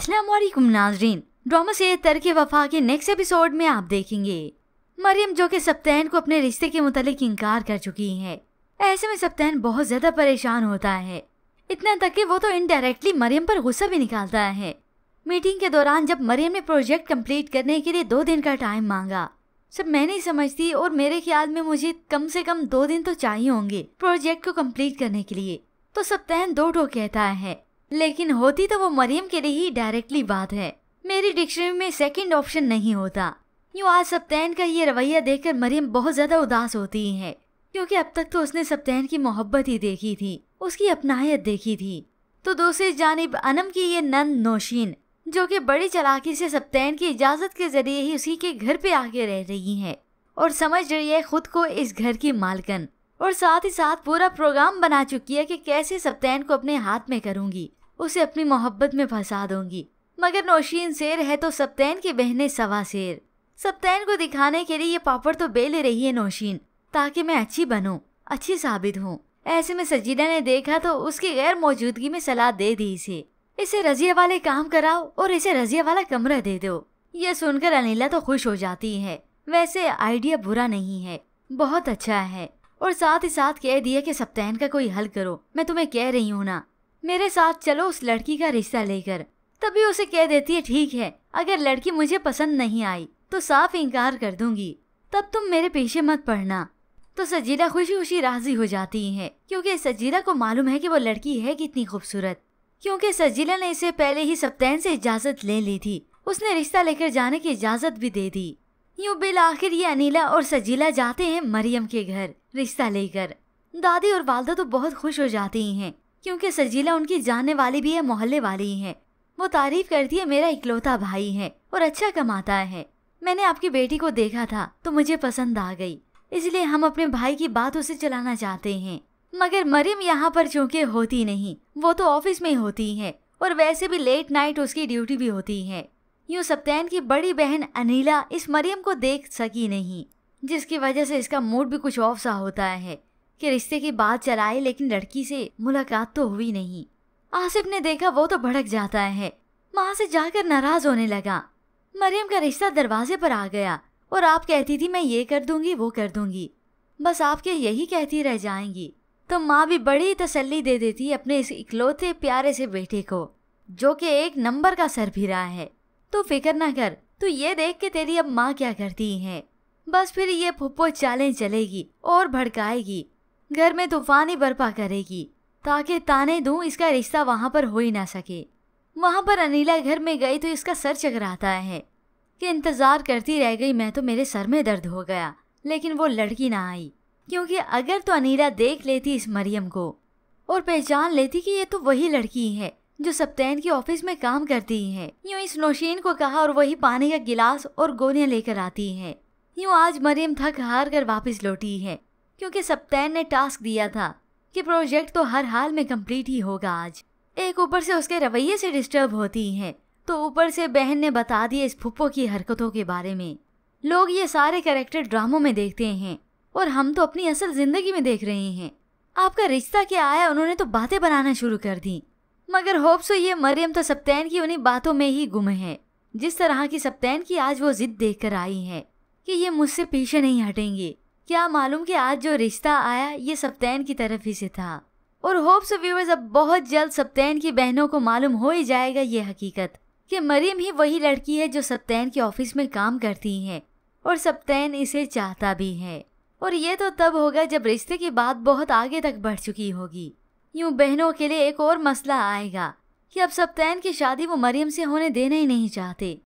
असलाकुम नाजरीन ड्रामा से तरक वफा के नेक्स्ट एपिसोड में आप देखेंगे मरियम जो कि सप्तैन को अपने रिश्ते के मुतालिक इनकार कर चुकी है ऐसे में सप्तैन बहुत ज़्यादा परेशान होता है इतना तक कि वो तो इनडायरेक्टली मरियम पर गुस्सा भी निकालता है मीटिंग के दौरान जब मरियम ने प्रोजेक्ट कम्प्लीट करने के लिए दो दिन का टाइम मांगा सब मैं नहीं समझती और मेरे ख्याल में मुझे कम से कम दो दिन तो चाहिए होंगे प्रोजेक्ट को कम्प्लीट करने के लिए तो सप्तैन दो टो कहता है लेकिन होती तो वो मरियम के लिए ही डायरेक्टली बात है मेरी डिक्शनरी में सेकंड ऑप्शन नहीं होता यूँ आज सप्तैन का ये रवैया देखकर मरियम बहुत ज़्यादा उदास होती है क्योंकि अब तक तो उसने सप्तैन की मोहब्बत ही देखी थी उसकी अपनायत देखी थी तो दूसरी जानब अनम की ये नंद नौशीन जो कि बड़ी चलाकी से सप्तैन की इजाज़त के ज़रिए ही उसी के घर पे आके रह रही है और समझ रही है खुद को इस घर की मालकन और साथ ही साथ पूरा प्रोग्राम बना चुकी है कि कैसे सप्तैन को अपने हाथ में करूंगी उसे अपनी मोहब्बत में फंसा दूंगी मगर नौशीन शेर है तो सप्तैन की बहने सवा शेर सप्तैन को दिखाने के लिए ये पापड़ तो बेल रही है नौशीन ताकि मैं अच्छी बनूं अच्छी साबित हूँ ऐसे में सजीदा ने देखा तो उसकी गैर मौजूदगी में सलाह दे दी इसे इसे रजिया वाले काम कराओ और इसे रजिया वाला कमरा दे दो ये सुनकर अनिला तो खुश हो जाती है वैसे आइडिया बुरा नहीं है बहुत अच्छा है और साथ ही साथ कह दिया कि सप्तैन का कोई हल करो मैं तुम्हें कह रही हूँ ना मेरे साथ चलो उस लड़की का रिश्ता लेकर तभी उसे कह देती है ठीक है अगर लड़की मुझे पसंद नहीं आई तो साफ इनकार कर दूंगी तब तुम मेरे पीछे मत पड़ना तो सजीला खुशी खुशी राजी हो जाती है क्योंकि सजीला को मालूम है कि वो लड़की है कितनी खूबसूरत क्योंकि सजीला ने इसे पहले ही सप्तैन से इजाजत ले ली थी उसने रिश्ता लेकर जाने की इजाजत भी दे दी यूँ बिल आखिर ये अनिला और सजीला जाते हैं मरियम के घर रिश्ता लेकर दादी और वालदा तो बहुत खुश हो जाती हैं क्योंकि सजीला उनकी जानने वाली भी है मोहल्ले वाली ही है वो तारीफ करती है मेरा इकलौता भाई है और अच्छा कमाता है मैंने आपकी बेटी को देखा था तो मुझे पसंद आ गई इसलिए हम अपने भाई की बात उसे चलाना चाहते हैं मगर मरियम यहाँ पर चूंकि होती नहीं वो तो ऑफिस में होती है और वैसे भी लेट नाइट उसकी ड्यूटी भी होती है यूँ सप्तैन की बड़ी बहन अनिला इस मरियम को देख सकी नहीं जिसकी वजह से इसका मूड भी कुछ ऑफ सा होता है कि रिश्ते की बात चलाए लेकिन लड़की से मुलाकात तो हुई नहीं आसिफ ने देखा वो तो भड़क जाता है माँ से जाकर नाराज होने लगा मरियम का रिश्ता दरवाजे पर आ गया और आप कहती थी मैं ये कर दूंगी वो कर दूंगी बस आपके यही कहती रह जाएंगी तो माँ भी बड़ी तसल्ली दे देती अपने इस इकलौते प्यारे से बेटे को जो कि एक नंबर का सर भी रहा है तो फिक्र ना कर तू ये देख के तेरी अब माँ क्या करती है बस फिर ये फुप्पो चालें चलेगी और भड़काएगी घर में तूफान ही बर्पा करेगी ताकि ताने दूं इसका रिश्ता वहाँ पर हो ही ना सके वहाँ पर अनिला घर में गई तो इसका सर चकराता है कि इंतज़ार करती रह गई मैं तो मेरे सर में दर्द हो गया लेकिन वो लड़की ना आई क्योंकि अगर तो अनिला देख लेती इस मरियम को और पहचान लेती कि ये तो वही लड़की है जो सप्तैन के ऑफिस में काम करती है यूँ इस नौशीन को कहा और वही पानी का गिलास और गोलियां लेकर आती है यूँ आज मरियम थक हार कर वापस लौटी है क्योंकि सप्तैन ने टास्क दिया था कि प्रोजेक्ट तो हर हाल में कंप्लीट ही होगा आज एक ऊपर से उसके रवैये से डिस्टर्ब होती हैं तो ऊपर से बहन ने बता दिया इस फुप्पो की हरकतों के बारे में लोग ये सारे कैरेक्टर ड्रामों में देखते हैं और हम तो अपनी असल जिंदगी में देख रहे हैं आपका रिश्ता क्या आया उन्होंने तो बातें बनाना शुरू कर दी मगर होप्सो तो ये मरियम तो सप्तैन की उन्हीं बातों में ही गुम है जिस तरह की सप्तैन की आज वो जिद देख कर आई है कि ये मुझसे पीछे नहीं हटेंगे क्या मालूम कि आज जो रिश्ता आया ये सप्तैन की तरफ ही से था और होप्स व्यूवर्स अब बहुत जल्द सप्तैन की बहनों को मालूम हो ही जाएगा ये हकीकत कि मरियम ही वही लड़की है जो सप्तैन के ऑफिस में काम करती है और सप्तैन इसे चाहता भी है और ये तो तब होगा जब रिश्ते की बात बहुत आगे तक बढ़ चुकी होगी यूँ बहनों के लिए एक और मसला आएगा कि अब सप्तैन की शादी वो मरियम से होने देना ही नहीं चाहते